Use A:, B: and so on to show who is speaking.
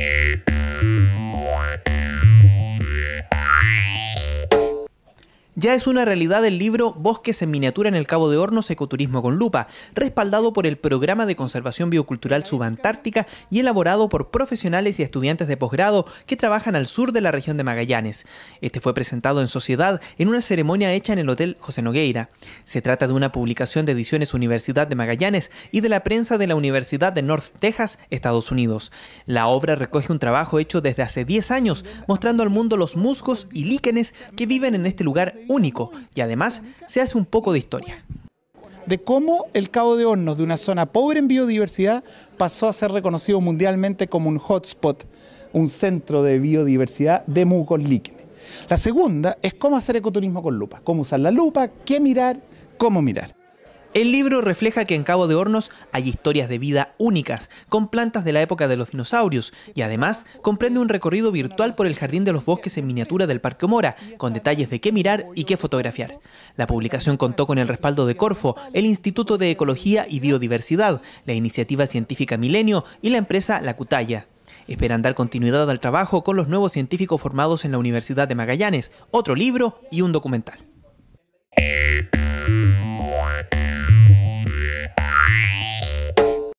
A: Yeah. Ya es una realidad el libro Bosques en miniatura en el Cabo de Hornos, Ecoturismo con Lupa, respaldado por el Programa de Conservación Biocultural Subantártica y elaborado por profesionales y estudiantes de posgrado que trabajan al sur de la región de Magallanes. Este fue presentado en sociedad en una ceremonia hecha en el Hotel José Nogueira. Se trata de una publicación de Ediciones Universidad de Magallanes y de la prensa de la Universidad de North Texas, Estados Unidos. La obra recoge un trabajo hecho desde hace 10 años, mostrando al mundo los musgos y líquenes que viven en
B: este lugar único y además se hace un poco de historia. De cómo el Cabo de Hornos, de una zona pobre en biodiversidad, pasó a ser reconocido mundialmente como un hotspot, un centro de biodiversidad de mucos líquenes. La segunda es cómo hacer ecoturismo con lupa, cómo usar la lupa, qué mirar, cómo mirar. El libro refleja
A: que en Cabo de Hornos hay historias de vida únicas, con plantas de la época de los dinosaurios, y además comprende un recorrido virtual por el Jardín de los Bosques en miniatura del Parque Mora, con detalles de qué mirar y qué fotografiar. La publicación contó con el respaldo de Corfo, el Instituto de Ecología y Biodiversidad, la Iniciativa Científica Milenio y la empresa La Cutaya. Esperan dar continuidad al trabajo con los nuevos científicos formados en la Universidad de Magallanes, otro libro y un documental.